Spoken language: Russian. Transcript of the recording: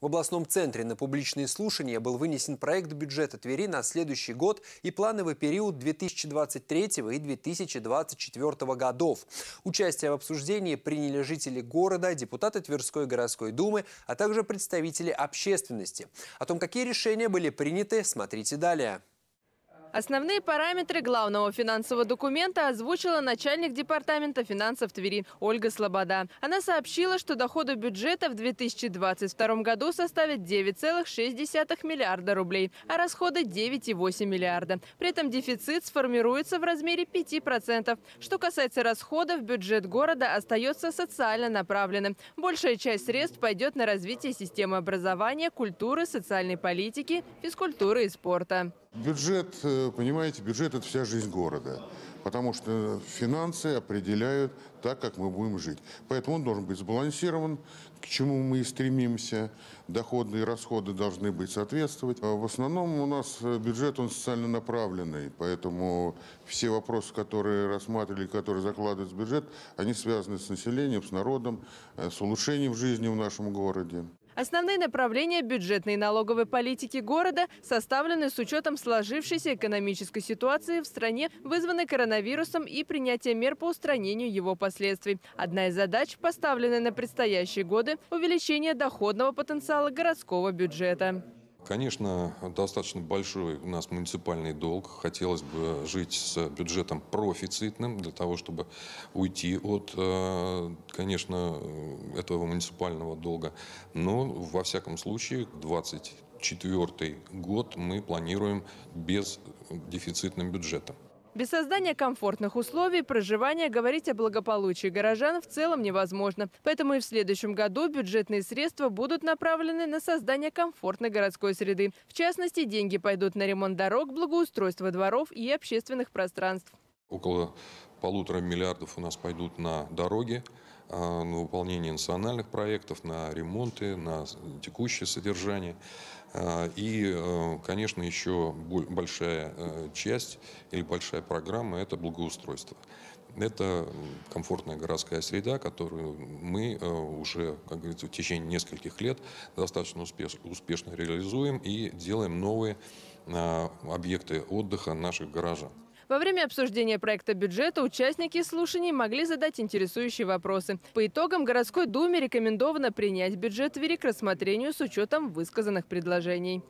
В областном центре на публичные слушания был вынесен проект бюджета Твери на следующий год и плановый период 2023 и 2024 годов. Участие в обсуждении приняли жители города, депутаты Тверской городской думы, а также представители общественности. О том, какие решения были приняты, смотрите далее. Основные параметры главного финансового документа озвучила начальник департамента финансов Твери Ольга Слобода. Она сообщила, что доходы бюджета в 2022 году составят 9,6 миллиарда рублей, а расходы 9,8 миллиарда. При этом дефицит сформируется в размере 5%. Что касается расходов, бюджет города остается социально направленным. Большая часть средств пойдет на развитие системы образования, культуры, социальной политики, физкультуры и спорта. Бюджет, э, понимаете, бюджет – это вся жизнь города. Потому что финансы определяют так, как мы будем жить. Поэтому он должен быть сбалансирован, к чему мы и стремимся. Доходы и расходы должны быть соответствовать. А в основном у нас э, бюджет, он социально направленный. Поэтому все вопросы, которые рассматривали, которые закладывают в бюджет, они связаны с населением, с народом, э, с улучшением жизни в нашем городе. Основные направления бюджетной и налоговой политики города составлены с учетом сложившейся экономической ситуации в стране, вызванной коронавирусом и принятия мер по устранению его последствий. Одна из задач, поставленная на предстоящие годы – увеличение доходного потенциала городского бюджета. Конечно, достаточно большой у нас муниципальный долг. Хотелось бы жить с бюджетом профицитным для того, чтобы уйти от, э, конечно, этого муниципального долга. Но, во всяком случае, 2024 год мы планируем без дефицитным бюджетом. Без создания комфортных условий проживания говорить о благополучии горожан в целом невозможно. Поэтому и в следующем году бюджетные средства будут направлены на создание комфортной городской среды. В частности, деньги пойдут на ремонт дорог, благоустройство дворов и общественных пространств. Около полутора миллиардов у нас пойдут на дороги, а, на выполнение национальных проектов, на ремонты, на текущее содержание. А, и, э, конечно, еще большая э, часть или большая программа – это благоустройство. Это комфортная городская среда, которую мы э, уже, как говорится, в течение нескольких лет достаточно успешно, успешно реализуем и делаем новые а, объекты отдыха наших горожан. Во время обсуждения проекта бюджета участники слушаний могли задать интересующие вопросы. По итогам городской думе рекомендовано принять бюджет Твери к рассмотрению с учетом высказанных предложений.